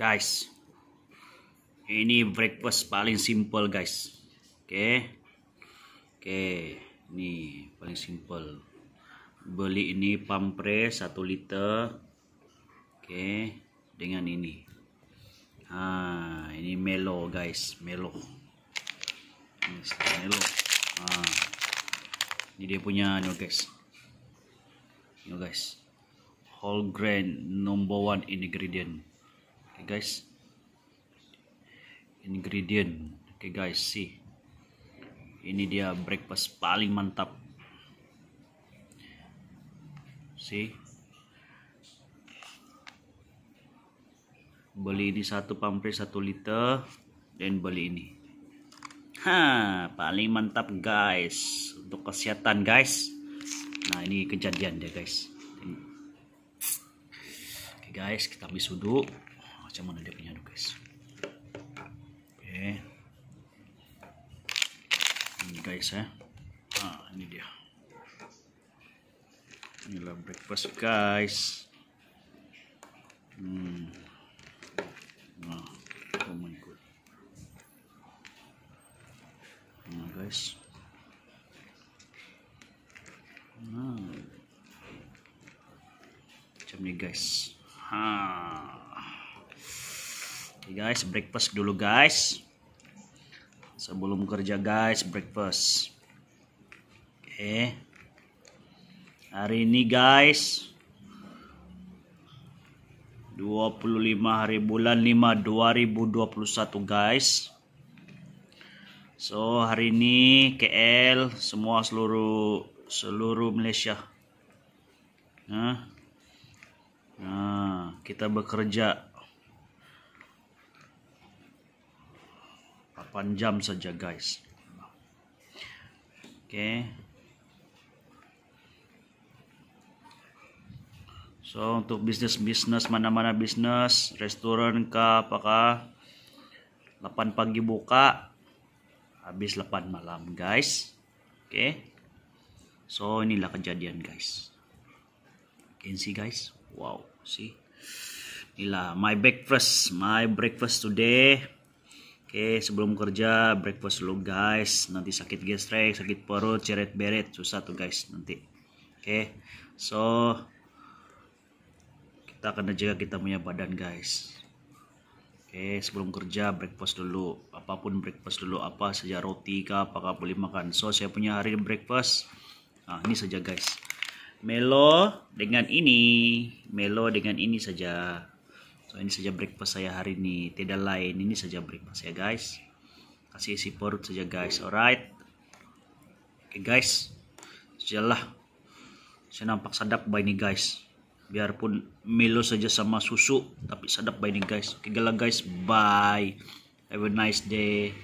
guys ini breakfast paling simple guys oke okay. oke okay. ini paling simple beli ini pampre 1 liter oke okay. dengan ini ah ini melo guys melo ini melo ah ini dia punya ini guys ini guys whole grain number one ingredient okay guys ingredient oke okay guys sih ini dia breakfast paling mantap sih beli ini satu pampres satu liter dan beli ini ha paling mantap guys untuk kesehatan guys nah ini kejadian dia guys oke okay guys kita ambil sudu macam mana dia punya guys oke ini guys ya eh. ah, ha, ini dia inilah breakfast guys hmm. nah oh my god nah guys nah macam ni guys haa ah. Oke guys, breakfast dulu guys. Sebelum kerja guys, breakfast. Oke. Hari ini guys 25 hari bulan 5 2021 guys. So hari ini KL semua seluruh seluruh Malaysia. Nah. Nah, kita bekerja 8 jam saja guys oke okay. so untuk bisnis bisnis mana-mana bisnis restoran kah apakah 8 pagi buka habis 8 malam guys oke okay. so inilah kejadian guys can see guys wow see inilah my breakfast my breakfast today Oke, sebelum kerja breakfast dulu guys. Nanti sakit gestrek, sakit perut, ceret beret, susah tuh guys nanti. Oke. So kita akan jaga kita punya badan guys. Oke, sebelum kerja breakfast dulu. Apapun breakfast dulu apa saja roti kah apakah boleh makan. So saya punya hari breakfast. Nah, ini saja guys. Melo dengan ini, Melo dengan ini saja. So gitu. ini saja breakfast saya hari ini. Tidak lain ini saja breakfast ya guys. Kasih isi perut saja guys. Alright. Oke okay, guys. Sejalah. Saya nampak sadap by ini guys. Biarpun Milo saja sama susu tapi sadap by ini guys. Oke okay, guys. Bye. Have a nice day.